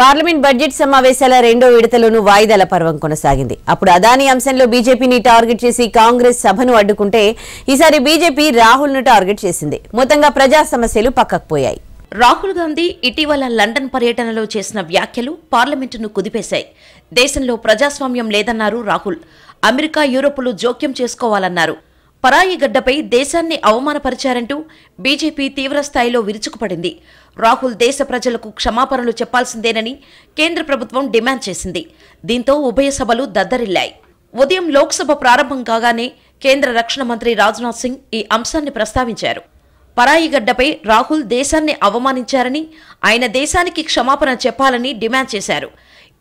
parliament budget సమావేశాల రెండో విడతలోనూ వాయిదాల పర్వం కొనసాగింది అప్పుడు అదానీ అంశంలో బీజేపీని టార్గెట్ చేసి కాంగ్రెస్ సభను అడ్డుకుంటే ఈసారి బీజేపీ రాహుల్ను టార్గెట్ చేసింది మొత్తంగా ప్రజా సమస్యలు పక్కకుపోయాయి రాహుల్ గాంధీ ఇటీవల లండన్ పర్యటనలో చేసిన వ్యాఖ్యలు పార్లమెంటును కుదిపేశాయి దేశంలో ప్రజాస్వామ్యం లేదన్నారు రాహుల్ అమెరికా యూరోపులు జోక్యం చేసుకోవాలన్నారు పరాయి గడ్డపై దేశాన్ని అవమానపరిచారంటూ బీజేపీ తీవ్రస్థాయిలో విరుచుకుపడింది రాహుల్ దేశ ప్రజలకు క్షమాపణలు చెప్పాల్సిందేనని కేంద్ర ప్రభుత్వం డిమాండ్ చేసింది దీంతో ఉభయ సభలు దద్దరిల్లాయి ఉదయం లోక్సభ ప్రారంభం కాగానే కేంద్ర రక్షణ మంత్రి రాజ్నాథ్ సింగ్ ఈ అంశాన్ని ప్రస్తావించారు పరాయి గడ్డపై రాహుల్ దేశాన్ని అవమానించారని ఆయన దేశానికి క్షమాపణ చెప్పాలని డిమాండ్ చేశారు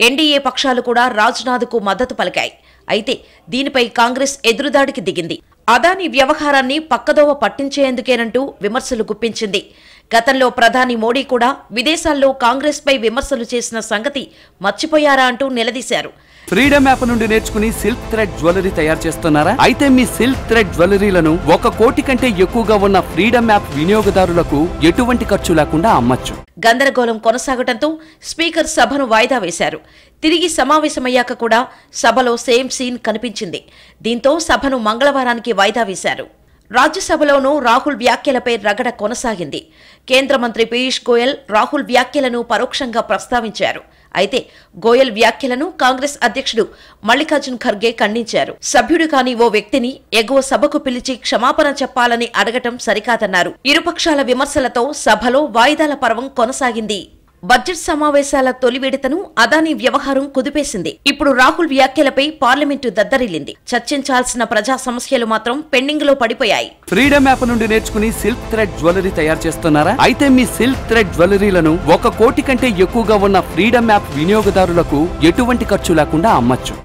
ఎన్డీఏ పక్షాలు కూడా రాజ్నాథ్కు మద్దతు పలికాయి అయితే దీనిపై కాంగ్రెస్ ఎదురుదాడికి దిగింది అదాని వ్యవహారాన్ని పక్కదోవ పట్టించేందుకేనంటూ విమర్శలు గుప్పించింది గతంలో ప్రధాని మోడీ కూడా విదేశాల్లో కాంగ్రెస్పై విమర్శలు చేసిన సంగతి మర్చిపోయారా అంటూ నిలదీశారు ఫ్రీడమ్ యాప్ నుండి నేర్చుకుని సిల్క్ థ్రెడ్ జ్యువెలరీ తయారు చేస్తున్నారా అయితే మీ సిల్క్ థ్రెడ్ జ్యువెలరీలను ఒక కోటి కంటే ఎక్కువగా ఉన్న ఫ్రీడమ్ యాప్ వినియోగదారులకు ఎటువంటి ఖర్చు లేకుండా అమ్మచ్చు గందరగోళం కొనసాగడంతో స్పీకర్ సభను వాయిదా వేశారు తిరిగి సమావేశమయ్యాక కూడా సభలో సేమ్ సీన్ కనిపించింది దీంతో సభను మంగళవారానికి వాయిదా వేశారు రాజ్యసభలోనూ రాహుల్ వ్యాఖ్యలపై రగడ కొనసాగింది కేంద్ర మంత్రి పీయూష్ గోయల్ రాహుల్ వ్యాఖ్యలను పరోక్షంగా ప్రస్తావించారు అయితే గోయల్ వ్యాఖ్యలను కాంగ్రెస్ అధ్యక్షుడు మల్లికార్జున్ ఖర్గే ఖండించారు సభ్యుడు కాని ఓ వ్యక్తిని ఎగువ సభకు పిలిచి క్షమాపణ చెప్పాలని అడగటం సరికాదన్నారు ఇరుపక్షాల విమర్శలతో సభలో వాయిదాల పర్వం కొనసాగింది బడ్జెట్ సమావేశాల తొలి విడతను అదానీ వ్యవహారం కుదిపేసింది ఇప్పుడు రాహుల్ వ్యాఖ్యలపై పార్లమెంటు దద్దరిల్లింది చర్చించాల్సిన ప్రజా సమస్యలు మాత్రం పెండింగ్ లో పడిపోయాయి ఫ్రీడమ్ యాప్ నుండి నేర్చుకుని సిల్క్ థ్రెడ్ జ్యువెలరీ తయారు చేస్తున్నారా అయితే మీ సిల్క్ థ్రెడ్ జ్యువెలరీలను ఒక కోటి కంటే ఎక్కువగా ఉన్న ఫ్రీడమ్ యాప్ వినియోగదారులకు ఎటువంటి ఖర్చు లేకుండా అమ్మచ్చు